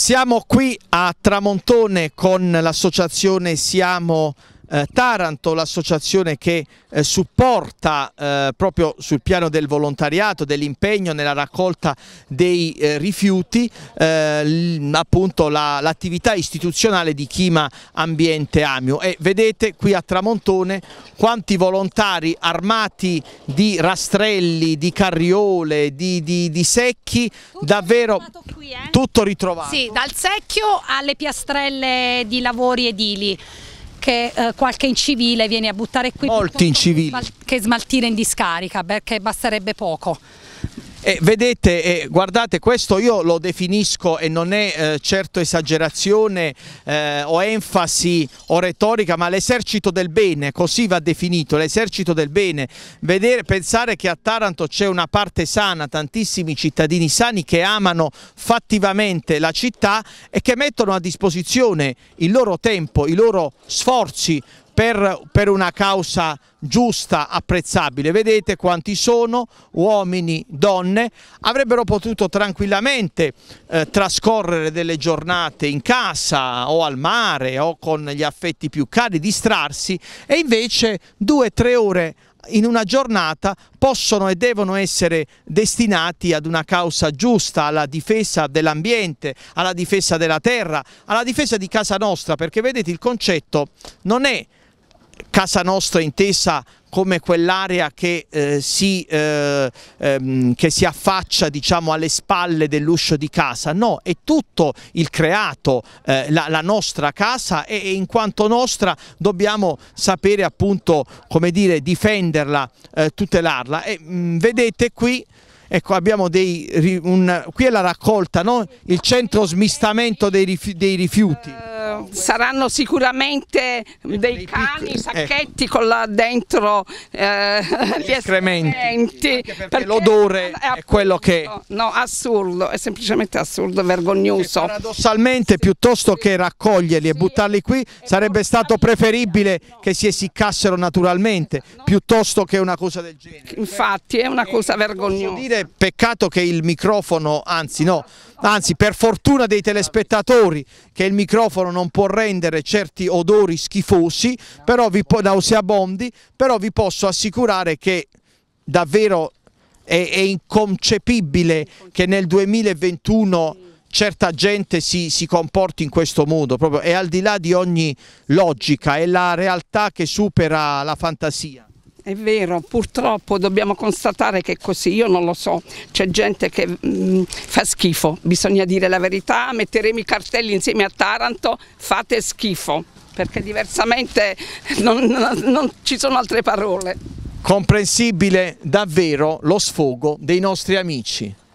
Siamo qui a Tramontone con l'associazione Siamo eh, Taranto, l'associazione che eh, supporta eh, proprio sul piano del volontariato, dell'impegno nella raccolta dei eh, rifiuti, eh, appunto l'attività la, istituzionale di Chima Ambiente Amio. E vedete qui a Tramontone quanti volontari armati di rastrelli, di carriole, di, di, di secchi, tutto davvero qui, eh? tutto ritrovato. Sì, dal secchio alle piastrelle di lavori edili che eh, qualche incivile viene a buttare qui molti incivili che smaltire in discarica perché basterebbe poco eh, vedete, eh, guardate, questo io lo definisco e non è eh, certo esagerazione eh, o enfasi o retorica, ma l'esercito del bene, così va definito, l'esercito del bene. Vedere, pensare che a Taranto c'è una parte sana, tantissimi cittadini sani che amano fattivamente la città e che mettono a disposizione il loro tempo, i loro sforzi per, per una causa giusta, apprezzabile. Vedete quanti sono, uomini, donne, avrebbero potuto tranquillamente eh, trascorrere delle giornate in casa o al mare o con gli affetti più cari, distrarsi e invece due o tre ore in una giornata possono e devono essere destinati ad una causa giusta, alla difesa dell'ambiente, alla difesa della terra, alla difesa di casa nostra, perché vedete il concetto non è Casa Nostra intesa come quell'area che, eh, si, eh, ehm, che, si, affaccia diciamo, alle spalle dell'uscio di casa, no, è tutto il creato, eh, la, la, nostra casa e, e, in quanto nostra dobbiamo sapere appunto come dire, difenderla, eh, tutelarla e mh, mm, vedete qui ecco abbiamo dei, un, qui è la raccolta, no? il centro smistamento dei, rifi, dei rifiuti. Eh, saranno sicuramente dei, cani, eh. sacchetti ecco. con là dentro eh, gli escrementi, escrementi perché, perché l'odore è, è, quello che... No, assurdo, è semplicemente assurdo, vergognoso. E paradossalmente piuttosto che raccoglierli e buttarli qui sarebbe stato preferibile che si essiccassero naturalmente piuttosto che una cosa del genere. Infatti è una eh, cosa vergognosa. Dire, peccato che il microfono, anzi no, anzi per fortuna dei telespettatori che il microfono non può rendere certi odori schifosi, però vi po- nauseabondi, però vi posso assicurare che davvero è, è inconcepibile che nel 2021 certa gente si, si, comporti in questo modo, proprio, è al di là di ogni logica, è la realtà che supera la fantasia. È vero, purtroppo dobbiamo constatare che è così, io non lo so, c'è gente che mh, mm, fa schifo, bisogna dire la verità, metteremo i cartelli insieme a Taranto, fate schifo, perché diversamente non, non, non ci sono altre parole. Comprensibile davvero lo sfogo dei nostri amici.